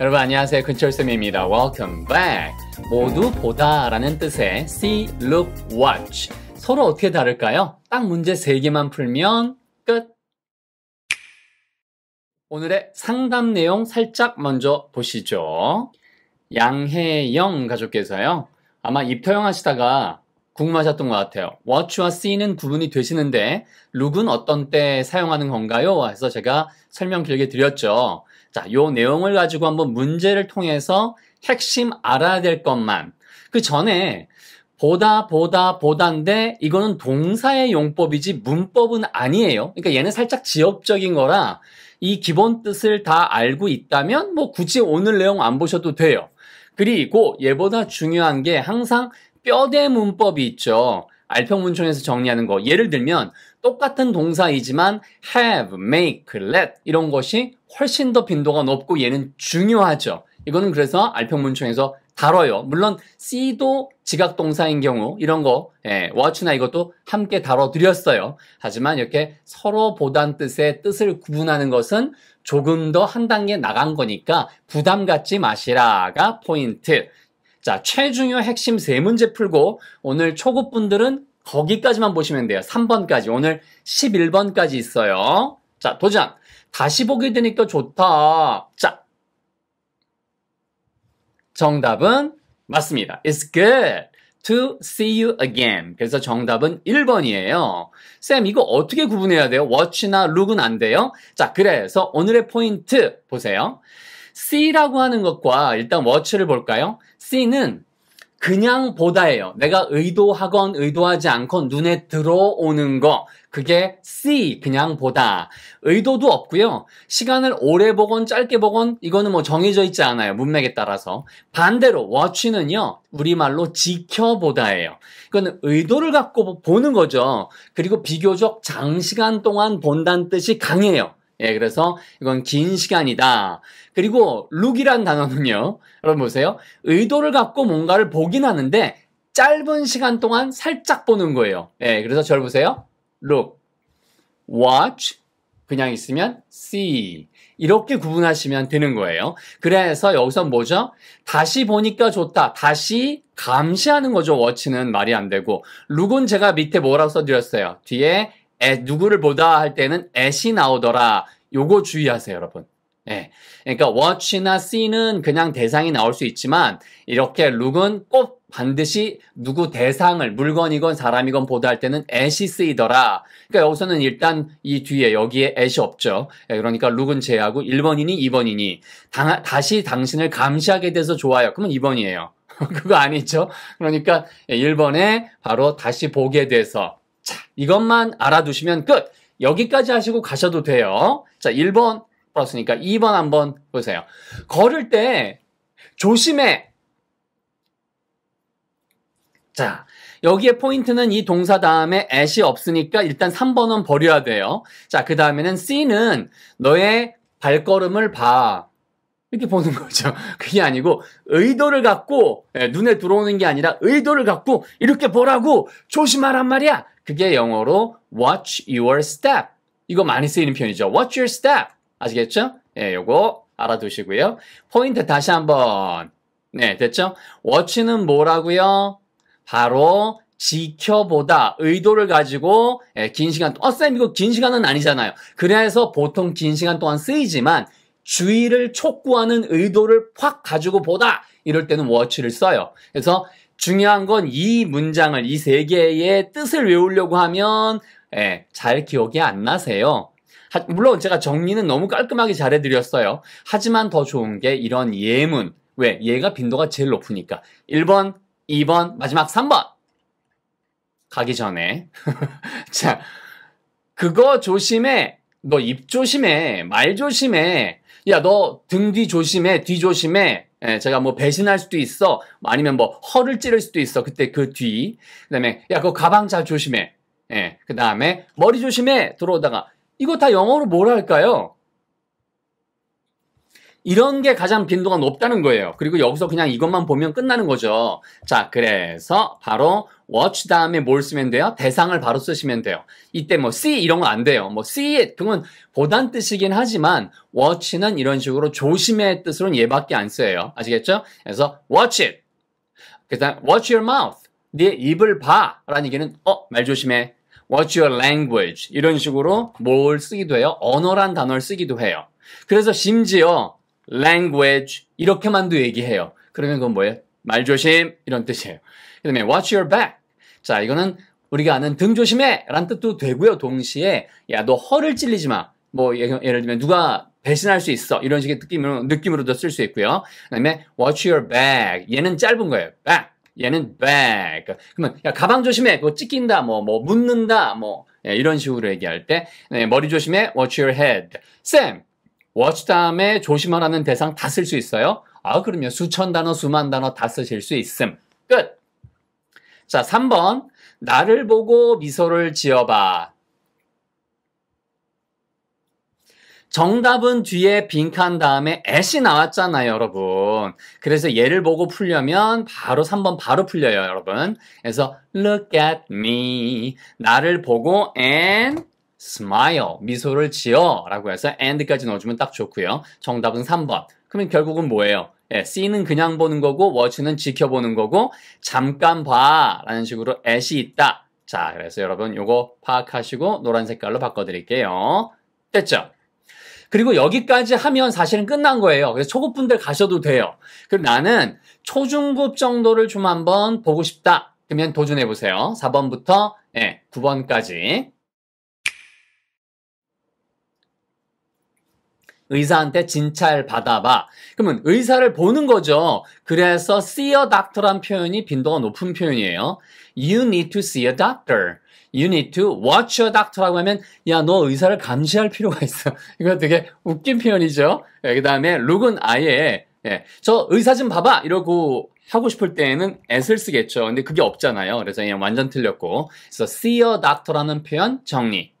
여러분 안녕하세요. 근철쌤입니다. Welcome back. 모두 보다라는 뜻의 see, look, watch. 서로 어떻게 다를까요? 딱 문제 3개만 풀면 끝. 오늘의 상담 내용 살짝 먼저 보시죠. 양혜영 가족께서요. 아마 입터영 하시다가 궁금하셨던 것 같아요. watch와 see는 구분이 되시는데 look은 어떤 때 사용하는 건가요? 해서 제가 설명 길게 드렸죠. 자, 요 내용을 가지고 한번 문제를 통해서 핵심 알아야 될 것만. 그 전에 보다 보다 보다인데 이거는 동사의 용법이지 문법은 아니에요. 그러니까 얘는 살짝 지역적인 거라 이 기본 뜻을 다 알고 있다면 뭐 굳이 오늘 내용 안 보셔도 돼요. 그리고 얘보다 중요한 게 항상 뼈대 문법이 있죠. 알평문청에서 정리하는 거. 예를 들면 똑같은 동사이지만 have, make, let 이런 것이 훨씬 더 빈도가 높고 얘는 중요하죠. 이거는 그래서 알평문청에서 다뤄요. 물론 C도 지각동사인 경우 이런 거 예, watch나 이것도 함께 다뤄드렸어요. 하지만 이렇게 서로 보단 뜻의 뜻을 구분하는 것은 조금 더 한 단계 나간 거니까 부담 갖지 마시라가 포인트. 자, 최중요 핵심 세 문제 풀고 오늘 초급분들은 거기까지만 보시면 돼요. 3번까지. 오늘 11번까지 있어요. 자, 도전. 다시 보게 되니까 좋다. 자. 정답은 맞습니다. It's good to see you again. 그래서 정답은 1번이에요. 쌤, 이거 어떻게 구분해야 돼요? watch나 look은 안 돼요? 자, 그래서 오늘의 포인트 보세요. see라고 하는 것과 일단 watch를 볼까요? see는 그냥 보다예요. 내가 의도하건 의도하지 않건 눈에 들어오는 거. 그게 see, 그냥 보다. 의도도 없고요. 시간을 오래 보건 짧게 보건 이거는 뭐 정해져 있지 않아요. 문맥에 따라서. 반대로 watch는요. 우리말로 지켜보다예요. 이건 의도를 갖고 보는 거죠. 그리고 비교적 장시간 동안 본다는 뜻이 강해요. 예, 그래서 이건 긴 시간이다. 그리고 룩이란 단어는요. 여러분 보세요. 의도를 갖고 뭔가를 보긴 하는데 짧은 시간 동안 살짝 보는 거예요. 예, 그래서 절 보세요. look, watch, 그냥 있으면 see. 이렇게 구분하시면 되는 거예요. 그래서 여기서 뭐죠? 다시 보니까 좋다. 다시 감시하는 거죠. watch는 말이 안 되고. look은 제가 밑에 뭐라고 써드렸어요? 뒤에 애, 누구를 보다 할 때는 애시 나오더라. 요거 주의하세요, 여러분. 예. 그러니까 watch나 see는 그냥 대상이 나올 수 있지만 이렇게 look은 꼭 반드시 누구 대상을 물건이건 사람이건 보다할 때는 애시 쓰이더라. 그러니까 여기서는 일단 이 뒤에 여기에 애시 없죠. 예, 그러니까 룩은 제하고 1번이니 2번이니 당, 다시 당신을 감시하게 돼서 좋아요. 그러면 2번이에요. 그거 아니죠. 그러니까 1번에 바로 다시 보게 돼서 자, 이것만 알아두시면 끝. 여기까지 하시고 가셔도 돼요. 자, 1번 풀으니까 2번 한번 보세요. 걸을 때 조심해. 자, 여기에 포인트는 이 동사 다음에 at이 없으니까 일단 3번은 버려야 돼요. 자, 그 다음에는 see는 너의 발걸음을 봐. 이렇게 보는 거죠. 그게 아니고 의도를 갖고 예, 눈에 들어오는 게 아니라 의도를 갖고 이렇게 보라고 조심하란 말이야. 그게 영어로 watch your step. 이거 많이 쓰이는 표현이죠. watch your step. 아시겠죠? 예, 요거 알아두시고요. 포인트 다시 한번. 네, 됐죠? watch는 뭐라고요? 바로 지켜보다 의도를 가지고 예, 긴 시간 어쌤 이거 긴 시간은 아니잖아요. 그래서 보통 긴 시간 동안 쓰이지만 주의를 촉구하는 의도를 확 가지고 보다 이럴 때는 watch를 써요. 그래서 중요한 건 이 문장을 이 세 개의 뜻을 외우려고 하면 예, 잘 기억이 안 나세요. 하, 물론 제가 정리는 너무 깔끔하게 잘해드렸어요. 하지만 더 좋은 게 이런 예문. 왜? 얘가 빈도가 제일 높으니까. 1번, 2번, 마지막 3번. 가기 전에. 자, 그거 조심해. 너 입 조심해. 말 조심해. 야, 너 등 뒤 조심해. 뒤 조심해. 예, 제가 뭐 배신할 수도 있어. 아니면 뭐 허를 찌를 수도 있어. 그때 그 뒤. 그 다음에, 야, 그 가방 잘 조심해. 예, 그 다음에 머리 조심해. 들어오다가. 이거 다 영어로 뭘 할까요? 이런 게 가장 빈도가 높다는 거예요. 그리고 여기서 그냥 이것만 보면 끝나는 거죠. 자, 그래서 바로 watch 다음에 뭘 쓰면 돼요? 대상을 바로 쓰시면 돼요. 이때 뭐 see 이런 거 안 돼요. 뭐 see it 그건 보단 뜻이긴 하지만 watch는 이런 식으로 조심의 뜻으로는 얘밖에 안써요 아시겠죠? 그래서 watch it. 그다음 watch your mouth. 네 입을 봐라는 얘기는 어, 말 조심해. watch your language 이런 식으로 뭘 쓰기도 해요. 언어란 단어를 쓰기도 해요. 그래서 심지어 language 이렇게만도 얘기해요. 그러면 그건 뭐예요? 말조심 이런 뜻이에요. 그 다음에 watch your back. 자 이거는 우리가 아는 등 조심해 라는 뜻도 되고요. 동시에 야 너 허를 찔리지 마. 뭐 예, 예를 들면 누가 배신할 수 있어 이런 식의 느낌으로, 느낌으로도 쓸 수 있고요. 그다음에 watch your back 얘는 짧은 거예요. back 얘는 back 그러면 야 가방 조심해 그거 찢긴다 뭐뭐 뭐 묻는다 뭐 예, 이런 식으로 얘기할 때 머리 조심해 watch your head 쌤 워치 다음에 조심하라는 대상 다 쓸 수 있어요. 아, 그러면 수천 단어, 수만 단어 다 쓰실 수 있음. 끝! 자, 3번. 나를 보고 미소를 지어봐. 정답은 뒤에 빈칸 다음에 애시 나왔잖아요, 여러분. 그래서 얘를 보고 풀려면 바로 3번 바로 풀려요, 여러분. 그래서 look at me. 나를 보고 and smile, 미소를 지어 라고 해서 and까지 넣어주면 딱 좋고요. 정답은 3번. 그러면 결국은 뭐예요? 예, see는 그냥 보는 거고 watch는 지켜보는 거고 잠깐 봐 라는 식으로 at이 있다. 자, 그래서 여러분 요거 파악하시고 노란 색깔로 바꿔드릴게요. 됐죠? 그리고 여기까지 하면 사실은 끝난 거예요. 그래서 초급분들 가셔도 돼요. 그리고 나는 초중급 정도를 좀 한번 보고 싶다. 그러면 도전해보세요. 4번부터 예, 9번까지. 의사한테 진찰 받아봐. 그러면 의사를 보는 거죠. 그래서 see a doctor란 표현이 빈도가 높은 표현이에요. You need to see a doctor. You need to watch a doctor라고 하면 야 너 의사를 감시할 필요가 있어. 이거 되게 웃긴 표현이죠. 네, 예, 그 다음에 룩은 아예 예, 저 의사 좀 봐봐 이러고 하고 싶을 때에는 s 를 쓰겠죠. 근데 그게 없잖아요. 그래서 그냥 완전 틀렸고. 그래서 see a doctor라는 표현 정리.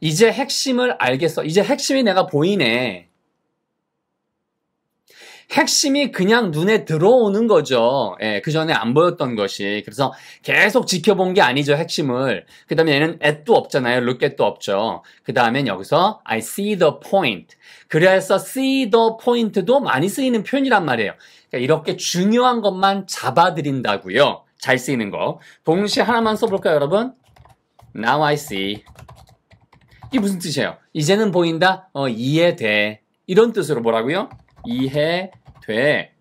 이제 핵심을 알겠어. 이제 핵심이 내가 보이네. 핵심이 그냥 눈에 들어오는 거죠. 예, 그 전에 안 보였던 것이. 그래서 계속 지켜본 게 아니죠, 핵심을. 그 다음에 얘는 at도 없잖아요. look at도 없죠. 그 다음엔 여기서 I see the point. 그래서 see the point도 많이 쓰이는 표현이란 말이에요. 그러니까 이렇게 중요한 것만 잡아드린다고요잘 쓰이는 거. 동시에 하나만 써볼까요, 여러분? Now I see. 이게 무슨 뜻이에요? 이제는 보인다. 어, 이해돼. 이런 뜻으로 뭐라고요? 이해돼.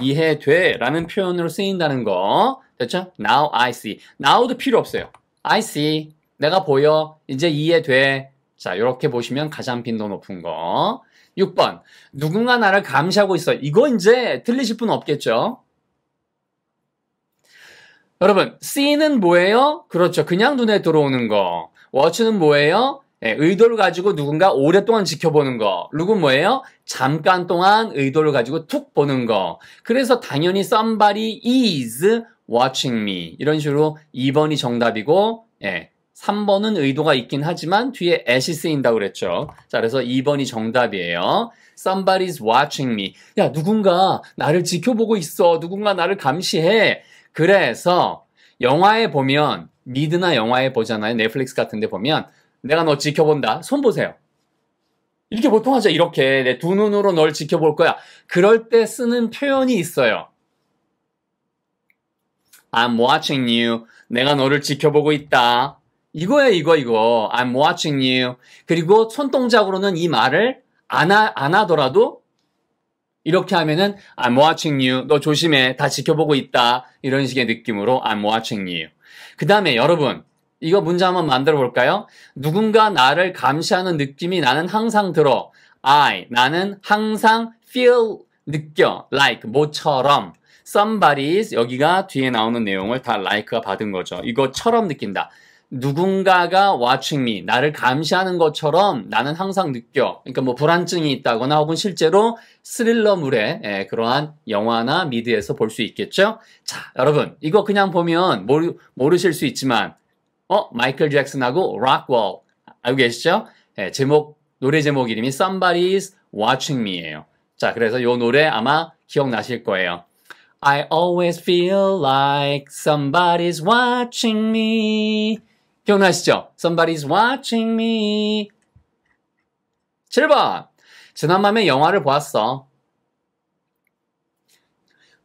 이해돼라는 표현으로 쓰인다는 거. 됐죠? Now I see. Now도 필요 없어요. I see. 내가 보여. 이제 이해돼. 자, 이렇게 보시면 가장 빈도 높은 거. 6번. 누군가 나를 감시하고 있어. 이거 이제 틀리실 분 없겠죠? 여러분, see는 뭐예요? 그렇죠. 그냥 눈에 들어오는 거. watch는 뭐예요? 예, 의도를 가지고 누군가 오랫동안 지켜보는 거. 룩은 뭐예요? 잠깐 동안 의도를 가지고 툭 보는 거. 그래서 당연히 somebody is watching me. 이런 식으로 2번이 정답이고, 예, 3번은 의도가 있긴 하지만 뒤에 애시 이 쓰인다고 그랬죠. 자, 그래서 2번이 정답이에요. Somebody's watching me. 야, 누군가 나를 지켜보고 있어. 누군가 나를 감시해. 그래서 영화에 보면 미드나 영화에 보잖아요. 넷플릭스 같은 데 보면 내가 너 지켜본다. 손 보세요. 이렇게 보통 하죠. 이렇게 내 두 눈으로 널 지켜볼 거야. 그럴 때 쓰는 표현이 있어요. I'm watching you. 내가 너를 지켜보고 있다. 이거야 이거, 이거. I'm watching you. 그리고 손동작으로는 이 말을 안, 하, 안 하더라도 이렇게 하면은 I'm watching you. 너 조심해. 다 지켜보고 있다. 이런 식의 느낌으로 I'm watching you. 그 다음에 여러분 이거 문제 한번 만들어 볼까요? 누군가 나를 감시하는 느낌이 나는 항상 들어. I 나는 항상 feel 느껴 like 뭐처럼 somebody's 여기가 뒤에 나오는 내용을 다 like가 받은 거죠. 이거처럼 느낀다. 누군가가 watching me, 나를 감시하는 것처럼 나는 항상 느껴. 그러니까 뭐 불안증이 있다거나 혹은 실제로 스릴러물의 예, 그러한 영화나 미드에서 볼 수 있겠죠? 자, 여러분, 이거 그냥 보면 모르, 모르실 수 있지만, 어, 마이클 잭슨하고 락월. 알고 계시죠? 예, 제목, 노래 제목 이름이 Somebody's Watching Me예요. 자, 그래서 요 노래 아마 기억나실 거예요. I always feel like somebody's watching me. 기억나시죠? Somebody's watching me. 7번. 지난밤에 영화를 보았어.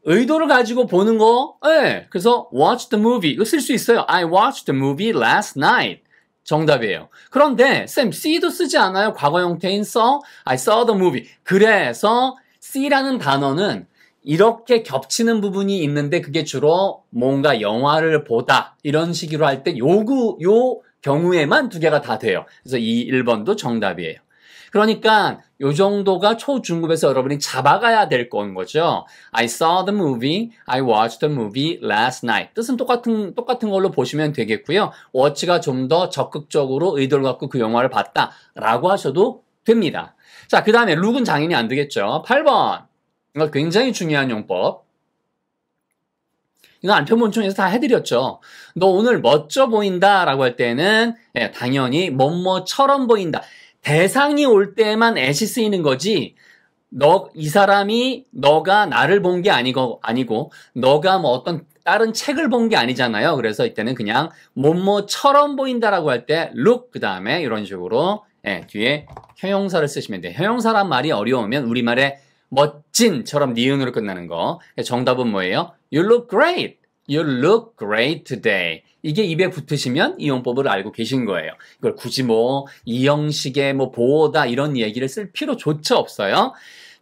의도를 가지고 보는 거, 예. 네. 그래서 watch the movie. 이거 쓸 수 있어요. I watched the movie last night. 정답이에요. 그런데 쌤 C도 쓰지 않아요. 과거 형태인 써. I saw the movie. 그래서 C라는 단어는 이렇게 겹치는 부분이 있는데 그게 주로 뭔가 영화를 보다 이런 식으로 할 때 요구 요 경우에만 두 개가 다 돼요. 그래서 이 1번도 정답이에요. 그러니까 요 정도가 초중급에서 여러분이 잡아가야 될 건 거죠. I saw the movie, I watched the movie last night. 뜻은 똑같은 똑같은 걸로 보시면 되겠고요. 워치가 좀 더 적극적으로 의도를 갖고 그 영화를 봤다라고 하셔도 됩니다. 자, 그다음에 룩은 장인이 안 되겠죠. 8번. 이거 그러니까 굉장히 중요한 용법. 이거 안편본총에서 다 해드렸죠. 너 오늘 멋져 보인다 라고 할 때는 예, 당연히 뭐뭐처럼 보인다. 대상이 올 때만 애시 쓰이는 거지 너, 이 사람이 너가 나를 본 게 아니고, 아니고, 너가 뭐 어떤 다른 책을 본 게 아니잖아요. 그래서 이때는 그냥 뭐뭐처럼 보인다라고 할 때 look 그 다음에 이런 식으로 예, 뒤에 형용사를 쓰시면 돼요. 형용사란 말이 어려우면 우리말에 멋진처럼 니은으로 끝나는 거. 정답은 뭐예요? You look great. You look great today. 이게 입에 붙으시면 이 용법을 알고 계신 거예요. 이걸 굳이 뭐 이형식의 뭐 보호다 이런 얘기를 쓸 필요조차 없어요.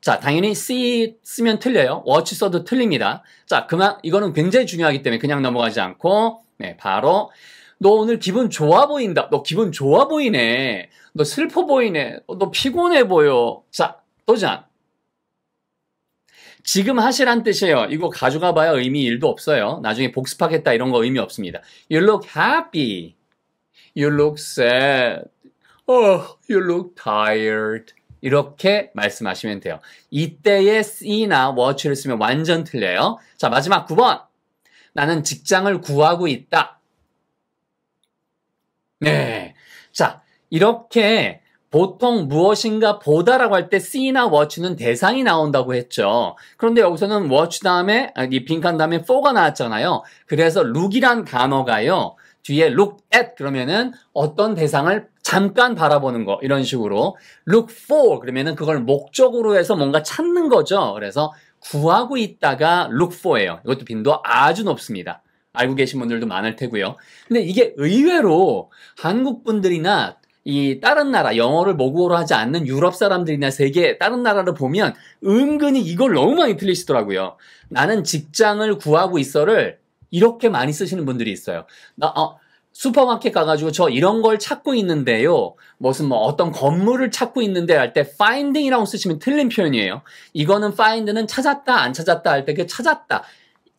자, 당연히 see 쓰면 틀려요. watch 써도 틀립니다. 자, 그만 이거는 굉장히 중요하기 때문에 그냥 넘어가지 않고 네, 바로 너 오늘 기분 좋아 보인다. 너 기분 좋아 보이네. 너 슬퍼 보이네. 너 피곤해 보여. 자, 또잔. 지금 하시란 뜻이에요. 이거 가져가 봐야 의미 1도 없어요. 나중에 복습하겠다 이런 거 의미 없습니다. You look happy. You look sad. Oh, you look tired. 이렇게 말씀하시면 돼요. 이때의 see나 watch를 쓰면 완전 틀려요. 자, 마지막 9번. 나는 직장을 구하고 있다. 네. 자, 이렇게 보통 무엇인가 보다라고 할 때 see나 watch는 대상이 나온다고 했죠. 그런데 여기서는 watch 다음에 아, 이 빈칸 다음에 for가 나왔잖아요. 그래서 look이란 단어가요. 뒤에 look at 그러면은 어떤 대상을 잠깐 바라보는 거 이런 식으로 look for 그러면은 그걸 목적으로 해서 뭔가 찾는 거죠. 그래서 구하고 있다가 look for예요. 이것도 빈도 아주 높습니다. 알고 계신 분들도 많을 테고요. 근데 이게 의외로 한국 분들이나 이 다른 나라 영어를 모국어로 하지 않는 유럽 사람들이나 세계 다른 나라를 보면 은근히 이걸 너무 많이 틀리시더라고요. 나는 직장을 구하고 있어를 이렇게 많이 쓰시는 분들이 있어요. 나 어, 슈퍼마켓 가가지고 저 이런 걸 찾고 있는데요. 무슨 뭐 어떤 건물을 찾고 있는데 할때 finding이라고 쓰시면 틀린 표현이에요. 이거는 find는 찾았다 안 찾았다 할 때 그 찾았다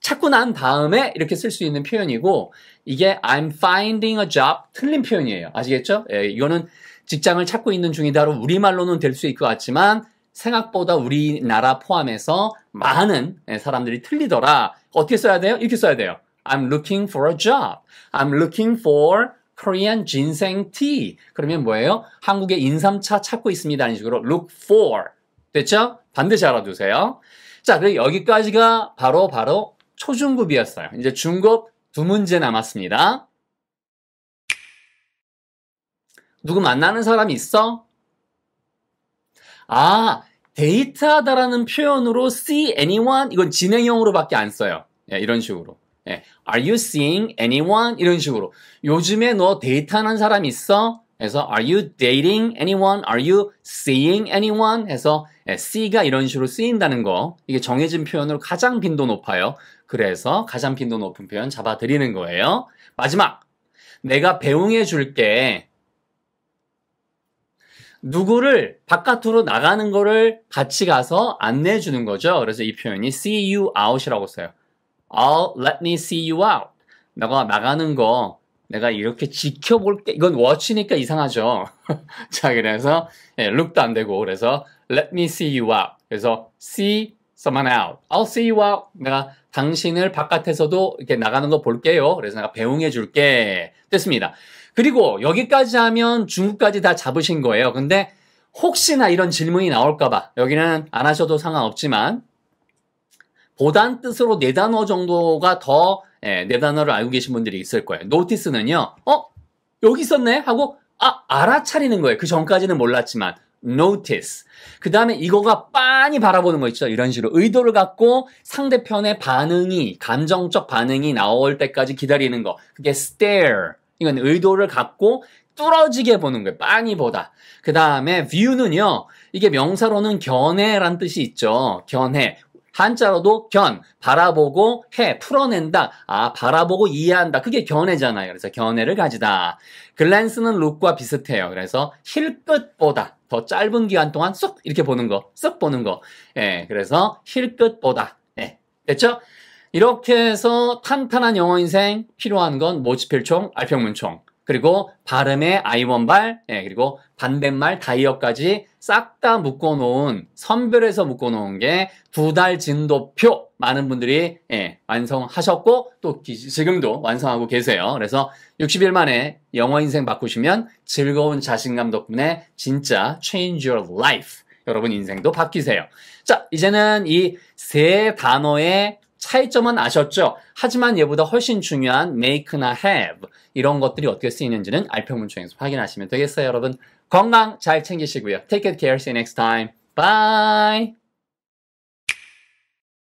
찾고 난 다음에 이렇게 쓸 수 있는 표현이고 이게 I'm finding a job 틀린 표현이에요. 아시겠죠? 예, 이거는 직장을 찾고 있는 중이다로 우리말로는 될 수 있을 것 같지만 생각보다 우리나라 포함해서 많은 예, 사람들이 틀리더라. 어떻게 써야 돼요? 이렇게 써야 돼요. I'm looking for a job. I'm looking for Korean ginseng tea. 그러면 뭐예요? 한국의 인삼차 찾고 있습니다. 이런 식으로 look for. 됐죠? 반드시 알아두세요. 자, 그리고 여기까지가 바로 바로 초중급이었어요. 이제 중급 두 문제 남았습니다. 누구 만나는 사람 있어? 아, 데이트하다라는 표현으로 see anyone 이건 진행형으로밖에 안 써요. 예, 이런 식으로. 예, Are you seeing anyone? 이런 식으로. 요즘에 너 데이트하는 사람 있어? 해서 Are you dating anyone? Are you seeing anyone? 해서 예, see가 이런 식으로 쓰인다는 거 이게 정해진 표현으로 가장 빈도 높아요. 그래서 가장 빈도 높은 표현 잡아드리는 거예요. 마지막 내가 배웅해 줄게. 누구를 바깥으로 나가는 거를 같이 가서 안내해 주는 거죠. 그래서 이 표현이 see you out이라고 써요. I'll let me see you out. 내가 나가는 거 내가 이렇게 지켜볼게. 이건 워치니까 이상하죠. 자, 그래서 예, look도 안 되고 그래서 let me see you out. 그래서 see someone out. I'll see you out. 내가 당신을 바깥에서도 이렇게 나가는 거 볼게요. 그래서 내가 배웅해 줄게. 됐습니다. 그리고 여기까지 하면 중국까지 다 잡으신 거예요. 근데 혹시나 이런 질문이 나올까봐 여기는 안 하셔도 상관없지만 보단 뜻으로 네 단어 정도가 더 예, 네 단어를 알고 계신 분들이 있을 거예요. 노티스는요 어? 여기 있었네? 하고, 아, 알아차리는 거예요. 그 전까지는 몰랐지만. notice. 그 다음에 이거가 빤히 바라보는 거 있죠. 이런 식으로 의도를 갖고 상대편의 반응이, 감정적 반응이 나올 때까지 기다리는 거. 그게 stare. 이건 의도를 갖고 뚫어지게 보는 거예요. 빤히 보다. 그 다음에 view는요. 이게 명사로는 견해란 뜻이 있죠. 견해. 한자로도 견, 바라보고 해, 풀어낸다. 아, 바라보고 이해한다. 그게 견해잖아요. 그래서 견해를 가지다. 글랜스는 룩과 비슷해요. 그래서 힐끝보다 더 짧은 기간 동안 쏙 이렇게 보는 거, 쏙 보는 거. 예, 그래서 힐끝보다. 예, 됐죠? 이렇게 해서 탄탄한 영어 인생 필요한 건 모집필총, 알평문총. 그리고 발음의 아이원발, 예, 그리고 반대말 다이어까지 싹 다 묶어놓은 선별해서 묶어놓은 게 두 달 진도표 많은 분들이 예, 완성하셨고 또 기, 지금도 완성하고 계세요. 그래서 60일 만에 영어 인생 바꾸시면 즐거운 자신감 덕분에 진짜 change your life. 여러분 인생도 바뀌세요. 자, 이제는 이 세 단어의 차이점은 아셨죠? 하지만 얘보다 훨씬 중요한 make나 have 이런 것들이 어떻게 쓰이는지는 알평문청에서 확인하시면 되겠어요, 여러분. 건강 잘 챙기시고요. Take good care. See you next time. Bye.